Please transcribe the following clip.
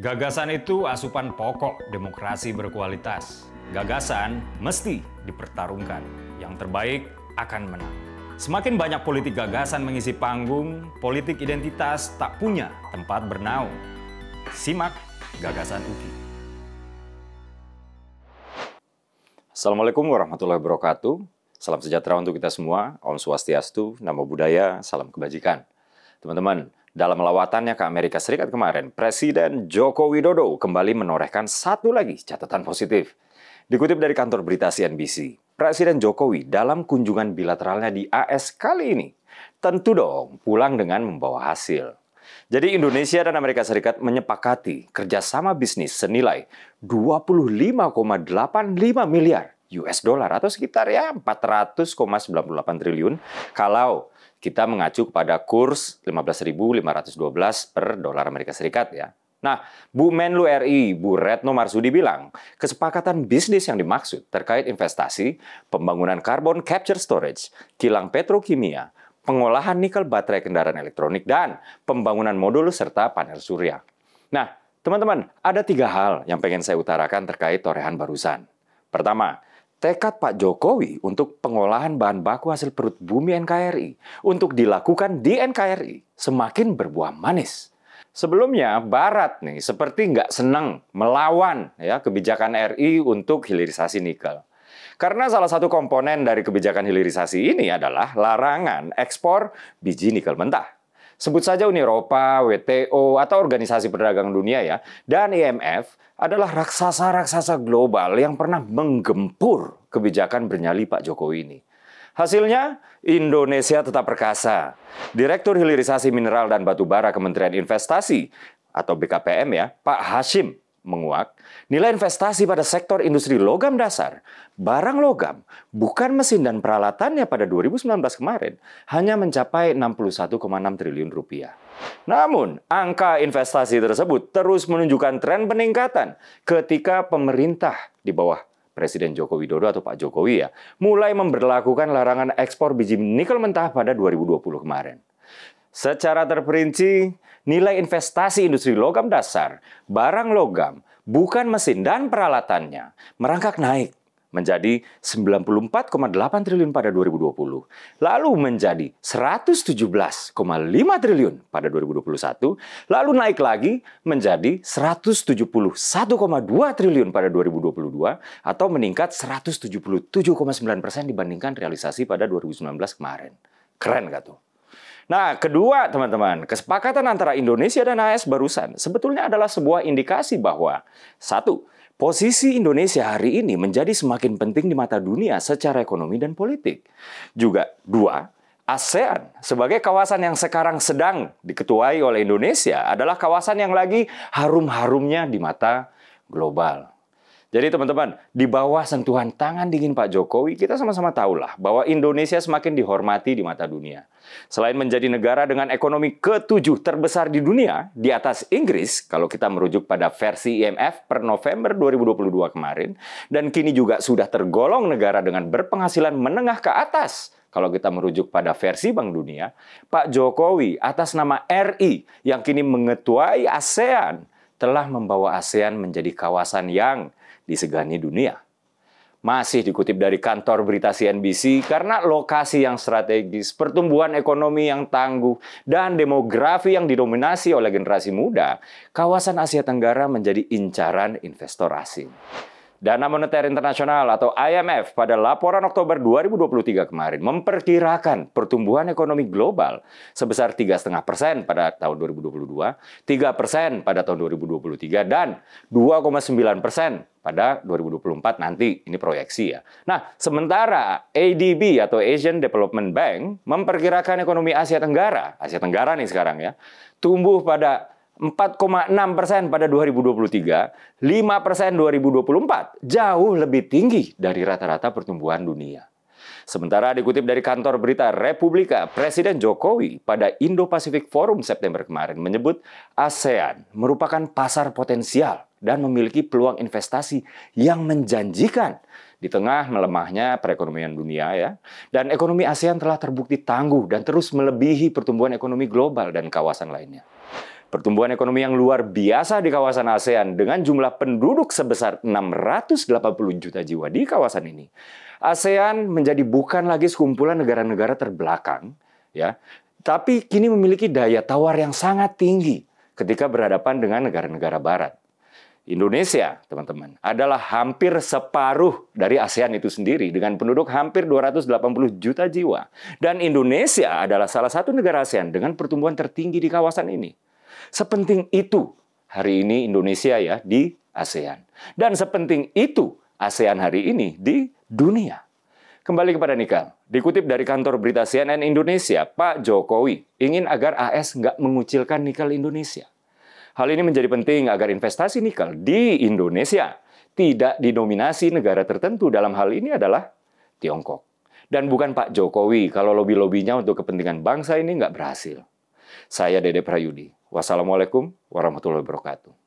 Gagasan itu asupan pokok demokrasi berkualitas. Gagasan mesti dipertarungkan. Yang terbaik akan menang. Semakin banyak politik gagasan mengisi panggung, politik identitas tak punya tempat bernaung. Simak gagasan UKI. Assalamualaikum warahmatullahi wabarakatuh. Salam sejahtera untuk kita semua. Om Swastiastu, Namo Buddhaya, Salam Kebajikan. Teman-teman, dalam lawatannya ke Amerika Serikat kemarin, Presiden Joko Widodo kembali menorehkan satu lagi catatan positif. Dikutip dari kantor berita CNBC, Presiden Jokowi dalam kunjungan bilateralnya di AS kali ini tentu dong pulang dengan membawa hasil. Jadi Indonesia dan Amerika Serikat menyepakati kerjasama bisnis senilai 25,85 miliar US dollar atau sekitar ya 400,98 triliun kalau kita mengacu kepada kurs 15.512 per dolar Amerika Serikat ya. Nah, Bu Menlu RI, Bu Retno Marsudi bilang, kesepakatan bisnis yang dimaksud terkait investasi, pembangunan carbon capture storage, kilang petrokimia, pengolahan nikel baterai kendaraan elektronik, dan pembangunan modul serta panel surya. Nah, teman-teman, ada tiga hal yang pengen saya utarakan terkait torehan barusan. Pertama, tekad Pak Jokowi untuk pengolahan bahan baku hasil perut bumi NKRI untuk dilakukan di NKRI semakin berbuah manis. Sebelumnya Barat nih seperti nggak senang melawan ya kebijakan RI untuk hilirisasi nikel. Karena salah satu komponen dari kebijakan hilirisasi ini adalah larangan ekspor biji nikel mentah sebut saja Uni Eropa, WTO, atau Organisasi Perdagangan Dunia ya, dan IMF adalah raksasa-raksasa global yang pernah menggempur kebijakan bernyali Pak Jokowi ini. Hasilnya, Indonesia tetap perkasa. Direktur Hilirisasi Mineral dan Batubara Kementerian Investasi atau BKPM ya, Pak Hashim menguak, nilai investasi pada sektor industri logam dasar, barang logam, bukan mesin dan peralatannya pada 2019 kemarin hanya mencapai 61,6 triliun rupiah. Namun, angka investasi tersebut terus menunjukkan tren peningkatan ketika pemerintah di bawah Presiden Joko Widodo atau Pak Jokowi ya, mulai memberlakukan larangan ekspor biji nikel mentah pada 2020 kemarin. Secara terperinci, nilai investasi industri logam dasar, barang logam, bukan mesin dan peralatannya, merangkak naik menjadi 94,8 triliun pada 2020, lalu menjadi 117,5 triliun pada 2021, lalu naik lagi menjadi 171,2 triliun pada 2022 atau meningkat 177,9 persen dibandingkan realisasi pada 2019 kemarin. Keren gak tuh? Nah, kedua teman-teman, kesepakatan antara Indonesia dan AS barusan sebetulnya adalah sebuah indikasi bahwa satu, Posisi Indonesia hari ini menjadi semakin penting di mata dunia secara ekonomi dan politik. Juga dua, ASEAN sebagai kawasan yang sekarang sedang diketuai oleh Indonesia adalah kawasan yang lagi harum-harumnya di mata global. Jadi teman-teman, di bawah sentuhan tangan dingin Pak Jokowi, kita sama-sama tahulah bahwa Indonesia semakin dihormati di mata dunia. Selain menjadi negara dengan ekonomi ketujuh terbesar di dunia, di atas Inggris, kalau kita merujuk pada versi IMF per November 2022 kemarin, dan kini juga sudah tergolong negara dengan berpenghasilan menengah ke atas, kalau kita merujuk pada versi Bank Dunia, Pak Jokowi atas nama RI yang kini mengetuai ASEAN telah membawa ASEAN menjadi kawasan yang disegani dunia. Masih dikutip dari kantor berita CNBC, karena lokasi yang strategis, pertumbuhan ekonomi yang tangguh, dan demografi yang didominasi oleh generasi muda, kawasan Asia Tenggara menjadi incaran investor asing. Dana Moneter Internasional atau IMF pada laporan Oktober 2023 kemarin memperkirakan pertumbuhan ekonomi global sebesar 3,5 persen pada tahun 2022, 3 persen pada tahun 2023, dan 2,9 persen pada 2024 nanti ini proyeksi ya. Nah, sementara ADB atau Asian Development Bank memperkirakan ekonomi Asia Tenggara, Asia Tenggara nih sekarang ya, tumbuh pada 4,6 persen pada 2023, 5 persen 2024, jauh lebih tinggi dari rata-rata pertumbuhan dunia. Sementara dikutip dari kantor berita Republika, Presiden Jokowi pada Indo-Pacific Forum September kemarin menyebut ASEAN merupakan pasar potensial dan memiliki peluang investasi yang menjanjikan di tengah melemahnya perekonomian dunia ya. Dan ekonomi ASEAN telah terbukti tangguh dan terus melebihi pertumbuhan ekonomi global dan kawasan lainnya. Pertumbuhan ekonomi yang luar biasa di kawasan ASEAN dengan jumlah penduduk sebesar 680 juta jiwa di kawasan ini. ASEAN menjadi bukan lagi sekumpulan negara-negara terbelakang, ya, tapi kini memiliki daya tawar yang sangat tinggi ketika berhadapan dengan negara-negara barat. Indonesia, teman-teman, adalah hampir separuh dari ASEAN itu sendiri dengan penduduk hampir 280 juta jiwa. Dan Indonesia adalah salah satu negara ASEAN dengan pertumbuhan tertinggi di kawasan ini. Sepenting itu hari ini Indonesia ya di ASEAN. Dan sepenting itu ASEAN hari ini di dunia. Kembali kepada Nikal, dikutip dari kantor berita CNN Indonesia, Pak Jokowi ingin agar AS nggak mengucilkan nikel Indonesia. Hal ini menjadi penting agar investasi nikel di Indonesia tidak didominasi negara tertentu dalam hal ini adalah Tiongkok. Dan bukan Pak Jokowi kalau lobi-lobinya untuk kepentingan bangsa ini nggak berhasil. Saya Dede Prayudi. Wassalamualaikum warahmatullahi wabarakatuh.